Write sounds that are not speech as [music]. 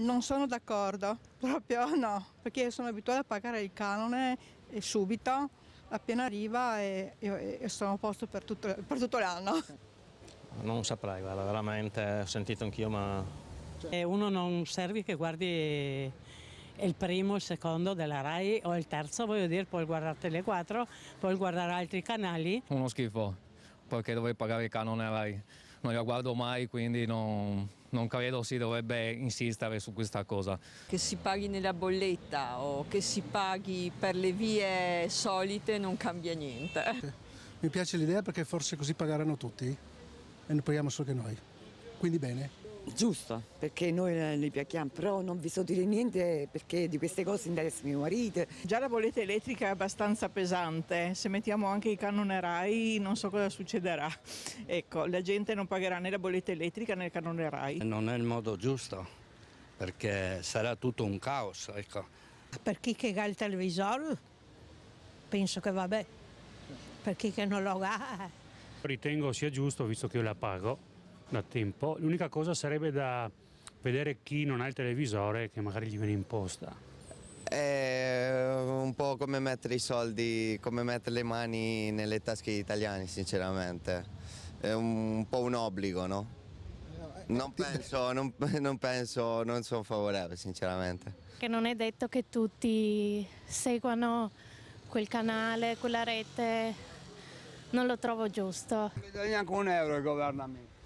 Non sono d'accordo, [laughs] proprio no, perché sono abituata a pagare il canone eh, subito, appena arriva e, e, e sono a posto per tutto, per tutto l'anno. Non saprei, guarda, veramente ho sentito anch'io, ma... E uno non serve che guardi il primo, il secondo della RAI o il terzo, voglio dire, puoi guardare le quattro, puoi guardare altri canali. Uno schifo, perché dovrei pagare il canone RAI. [laughs] non la guardo mai, quindi non, non credo si dovrebbe insistere su questa cosa. Che si paghi nella bolletta o che si paghi per le vie solite non cambia niente. [laughs] Mi piace l'idea perché forse così pagheranno tutti e ne paghiamo solo che noi. Quindi bene. Giusto, perché noi li piacchiamo, però non vi so dire niente perché di queste cose interessa mio marito. Già la bolletta elettrica è abbastanza pesante, eh. se mettiamo anche i canone RAI non so cosa succederà. [laughs] Ecco, la gente non pagherà né la bolletta elettrica né il canone RAI. Non è il modo giusto, perché sarà tutto un caos, ecco. Per chi che ha il televisore, penso che vabbè, per chi che non lo ha... Ritengo sia giusto, visto che io la pago, da tempo. L'unica cosa sarebbe da vedere chi non ha il televisore che magari gli viene imposta. È eh, un po' come mettere i soldi, come mettere le mani nelle tasche degli italiani, sinceramente. È un, un po' un obbligo, no? Non penso, non, [laughs] non penso, non sono favorevole, sinceramente. Che non è detto che tutti seguano quel canale, quella rete, non lo trovo giusto. Non bisogna neanche un euro il governo a me.